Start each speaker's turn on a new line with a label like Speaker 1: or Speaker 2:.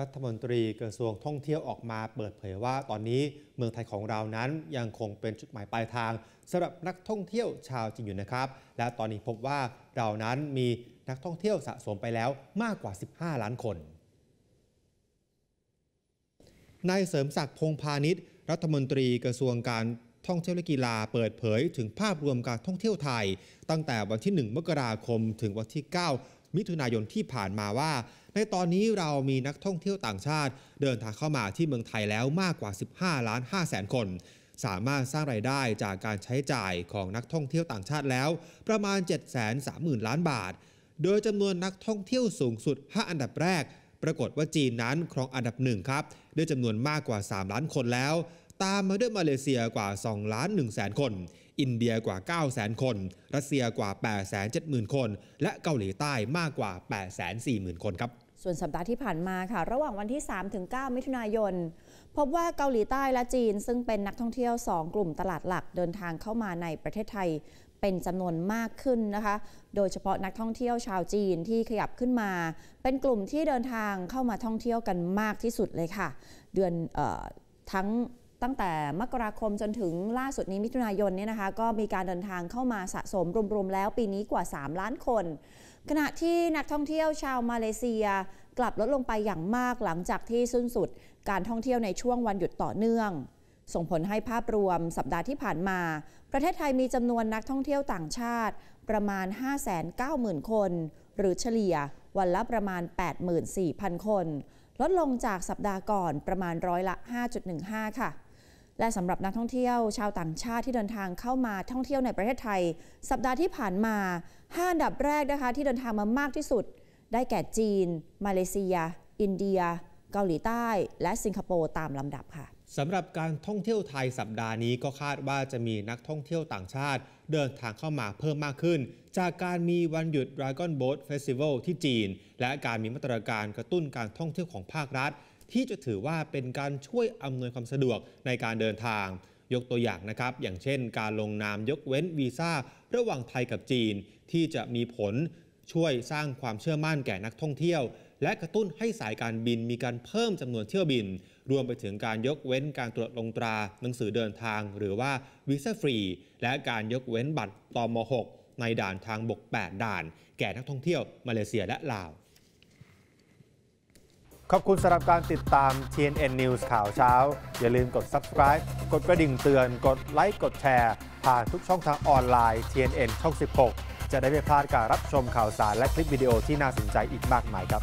Speaker 1: รัฐมนตรีกระทรวงท่องเที่ยวออกมา เปิดเผยว่าตอนนี้เมืองไทยของเรานั้นยังคงเป็นจุดหมายปลายทางสำหรับนักท่องเที่ยวชาวจีนอยู่นะครับและตอนนี้พบว่าเรานั้นมีนักท่องเที่ยวสะสมไปแล้วมากกว่า 15 ล้านคนนายเสริมศักดิ์พงพาณิชย์รัฐมนตรีกระทรวงการท่องเที่ยวและกีฬาเปิดเผยถึงภาพรวมการท่องเที่ยวไทย ตั้งแต่วันที่1มกราคมถึงวันที่ 9 มิถุนายนที่ผ่านมาว่าในตอนนี้เรามีนักท่องเที่ยวต่างชาติ เดินทางเข้ามาที่เมืองไทยแล้วมากกว่า 15ล้าน5แสนคน สามารถสร้างไรายได้จากการใช้จ่ายของนักท่องเที่ยวต่างชาติแล้วประมาณ 730,000ล้านบาท โดยจำนวนนักท่องเที่ยวสูงสุด 5 อันดับแรก ปรากฏว่าจีนนั้นครองอันดับหนึ่งครับด้วยจำนวนมากกว่า 3 ล้านคนแล้วตามมาด้วยมาเลเซียกว่า2ล้าน1แสนคน อินเดียกว่า 9 0 0แสนคน รัสเซียกว่า8 7 0 0 0 0 คน และเกาหลีใต้มากกว่า8 4 0 0 0นคนครับ
Speaker 2: ส่วนสัปดาห์ที่ผ่านมาค่ะระหว่างวันที่ 3-9 มิถุนายนพบว่าเกาหลีใต้และจีน ซึ่งเป็นนักท่องเที่ยว 2 กลุ่มตลาดหลักเดินทางเข้ามาในประเทศไทยเป็นจำนวนมากขึ้นนะคะ โดยเฉพาะนักท่องเที่ยวชาวจีนที่ขยับขึ้นมา เป็นกลุ่มที่เดินทางเข้ามาท่องเที่ยวกันมากที่สุดเลยค่ะ เดือนออทั้งตั้งแต่ มกราคมจนถึงล่าสุดนี้มิถุนายนเนี่ยนะคะ ก็มีการเดินทางเข้ามาสะสมรวมๆ แล้วปีนี้กว่า 3 ล้านคน ขณะที่นักท่องเที่ยวชาวมาเลเซียกลับลดลงไปอย่างมากหลังจากที่สิ้นสุด การท่องเที่ยวในช่วงวันหยุดต่อเนื่องส่งผลให้ภาพรวมสัปดาห์ที่ผ่านมา ประเทศไทยมีจำนวนนักท่องเที่ยวต่างชาติ ประมาณ590,000 คน หรือเฉลี่ยวันละประมาณ84,000 คน ลดลงจากสัปดาห์ก่อนประมาณร้อยละ 5.15 ค่ะและสำหรับนักท่องเที่ยวชาวต่างชาติที่เดินทางเข้ามาท่องเที่ยวในประเทศไทย สัปดาห์ที่ผ่านมา5อันดับแรกนะคะที่เดินทางมามากที่สุด ได้แก่จีน มาเลเซีย อินเดีย เกาหลีใต้ และสิงคโปร์ตามลำดับค่ะ
Speaker 1: สำหรับการท่องเที่ยวไทยสัปดาห์นี้ก็คาดว่าจะมีนักท่องเที่ยวต่างชาติ เดินทางเข้ามาเพิ่มมากขึ้น จากการมีวันหยุด Dragon Boat Festival ที่จีน และการมีมาตรการกระตุ้นการท่องเที่ยวของภาครัฐที่จะถือว่าเป็นการช่วยอำนวยความสะดวกในการเดินทาง ยกตัวอย่างนะครับ อย่างเช่น การลงนามยกเว้นวีซ่า ระหว่างไทยกับจีน ที่จะมีผลช่วยสร้างความเชื่อมั่นแก่นักท่องเที่ยว และกระตุ้นให้สายการบินมีการเพิ่มจำนวนเที่ยวบิน รวมไปถึงการยกเว้นการตรวจลงตราหนังสือเดินทาง หรือว่าวีซ่าฟรีและการยกเว้นบัตรตอม6ในด่านทางบก 8 ด่าน แก่นักท่องเที่ยวมาเลเซียและลาวขอบคุณสำหรับการติดตาม TNN News ข่าวเช้า อย่าลืมกด subscribe กดกระดิ่งเตือน กดไลค์ กดแชร์ผ่านทุกช่องทางออนไลน์ TNN ช่อง 16 จะได้ไม่พลาดการรับชมข่าวสาร และคลิปวิดีโอที่น่าสนใจอีกมากมายครับ